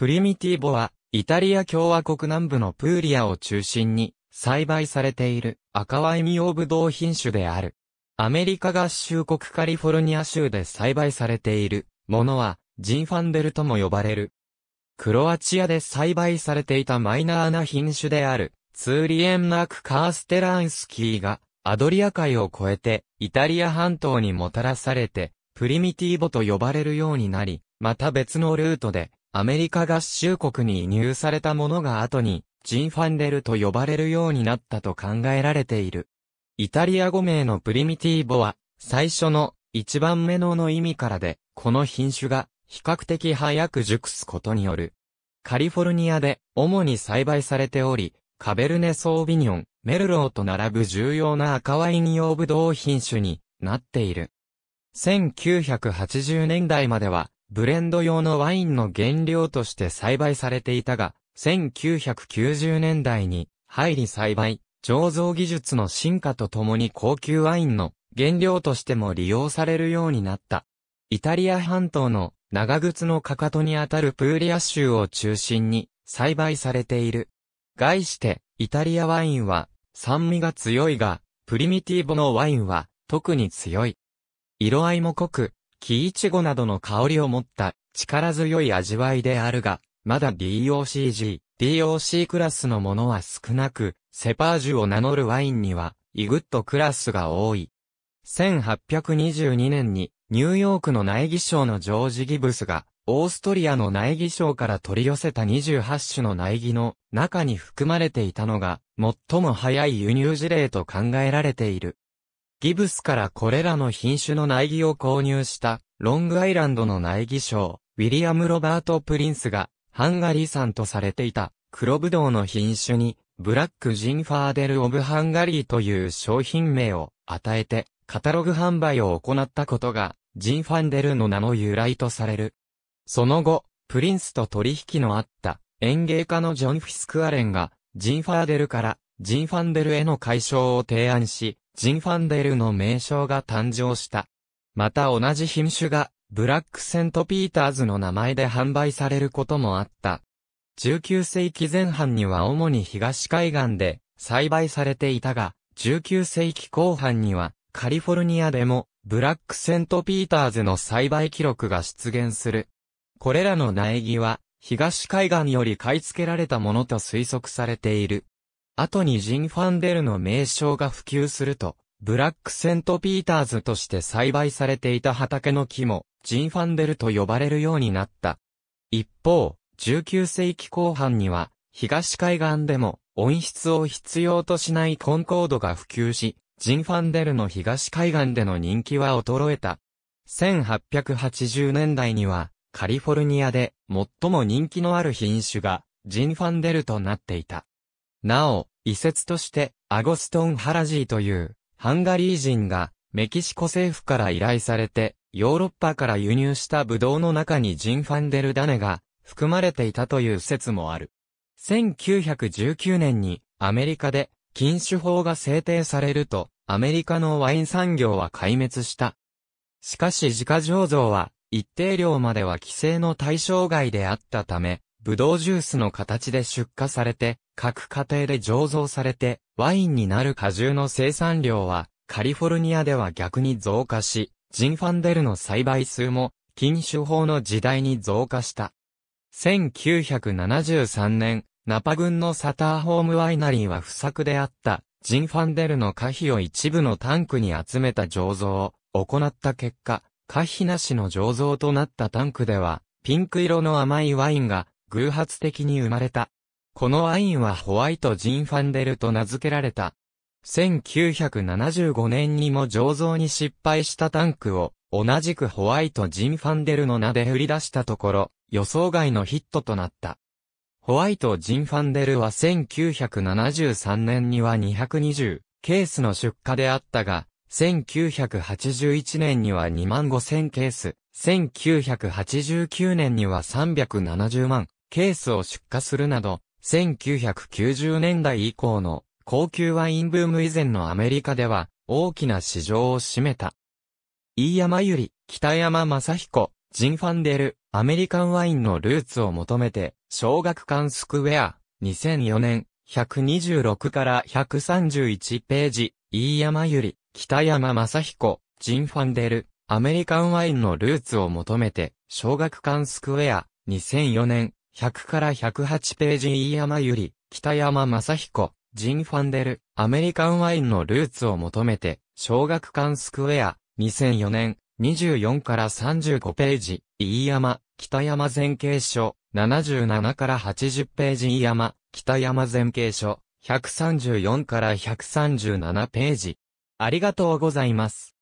プリミティボは、イタリア共和国南部のプーリアを中心に栽培されている赤ワイミオブドウ品種である。アメリカ合衆国カリフォルニア州で栽培されているものはジンファンデルとも呼ばれる。クロアチアで栽培されていたマイナーな品種であるツーリエンナーク・カーステランスキーがアドリア海を越えてイタリア半島にもたらされてプリミティボと呼ばれるようになり、また別のルートでアメリカ合衆国に移入されたものが後に、ジンファンデルと呼ばれるようになったと考えられている。イタリア語名のプリミティーボは、最初の一番目のの意味からで、この品種が比較的早く熟すことによる。カリフォルニアで主に栽培されており、カベルネ・ソービニョン、メルローと並ぶ重要な赤ワイン用ブドウ品種になっている。1980年代まではブレンド用のワインの原料として栽培されていたが、1990年代に入り栽培、醸造技術の進化とともに高級ワインの原料としても利用されるようになった。イタリア半島の長靴のかかとにあたるプーリア州を中心に栽培されている。概して、イタリアワインは酸味が強いが、プリミティボのワインは特に強い。色合いも濃く、木いちごなどの香りを持った力強い味わいであるが、まだ DOCG、DOC クラスのものは少なく、セパージュを名乗るワインには、イグットクラスが多い。1822年に、ニューヨークの苗木賞のジョージ・ギブスが、オーストリアの苗木賞から取り寄せた28種の苗木の中に含まれていたのが、最も早い輸入事例と考えられている。ギブスからこれらの品種の苗木を購入したロングアイランドの苗木賞、ウィリアム・ロバート・プリンスがハンガリー産とされていた黒ぶどうの品種にブラック・ジンファーデル・オブ・ハンガリーという商品名を与えてカタログ販売を行ったことがジンファンデルの名の由来とされる。その後、プリンスと取引のあった園芸家のジョン・フィスクアレンがジンファーデルからジンファンデルへの解消を提案し、ジンファンデルの名称が誕生した。また同じ品種が、ブラックセントピーターズの名前で販売されることもあった。19世紀前半には主に東海岸で栽培されていたが、19世紀後半にはカリフォルニアでもブラックセントピーターズの栽培記録が出現する。これらの苗木は東海岸より買い付けられたものと推測されている。後にジンファンデルの名称が普及すると、ブラックセントピーターズとして栽培されていた畑の木も、ジンファンデルと呼ばれるようになった。一方、19世紀後半には、東海岸でも、温室を必要としないコンコードが普及し、ジンファンデルの東海岸での人気は衰えた。1880年代には、カリフォルニアで最も人気のある品種が、ジンファンデルとなっていた。なお、遺説として、アゴストン・ハラジーという、ハンガリー人が、メキシコ政府から依頼されて、ヨーロッパから輸入したブドウの中にジンファンデルダネが含まれていたという説もある。1919年にアメリカで禁酒法が制定されるとアメリカのワイン産業は壊滅した。しかし自家醸造は一定量までは規制の対象外であったためブドウジュースの形で出荷されて、各家庭で醸造されて、ワインになる果汁の生産量は、カリフォルニアでは逆に増加し、ジンファンデルの栽培数も、禁酒法の時代に増加した。1973年、ナパ軍のサターホームワイナリーは不作であった、ジンファンデルの可否を一部のタンクに集めた醸造を行った結果、可否なしの醸造となったタンクでは、ピンク色の甘いワインが偶発的に生まれた。このワインはホワイト・ジン・ファンデルと名付けられた。1975年にも醸造に失敗したタンクを、同じくホワイト・ジン・ファンデルの名で売り出したところ、予想外のヒットとなった。ホワイト・ジン・ファンデルは1973年には220ケースの出荷であったが、1981年には2万5000ケース、1989年には370万ケースを出荷するなど、1990年代以降の高級ワインブーム以前のアメリカでは大きな市場を占めた。飯山ゆり、北山正彦、ジン・ファンデル、アメリカンワインのルーツを求めて、小学館スクウェア、2004年、126から131ページ、飯山ゆり、北山正彦、ジン・ファンデル、アメリカンワインのルーツを求めて、小学館スクウェア、2004年、100から108ページ飯山ゆり、北山正彦、ジン・ファンデル、アメリカンワインのルーツを求めて、小学館スクエア、2004年、24から35ページ、飯山、北山前景書、77から80ページ飯山、北山前景書、134から137ページ。ありがとうございます。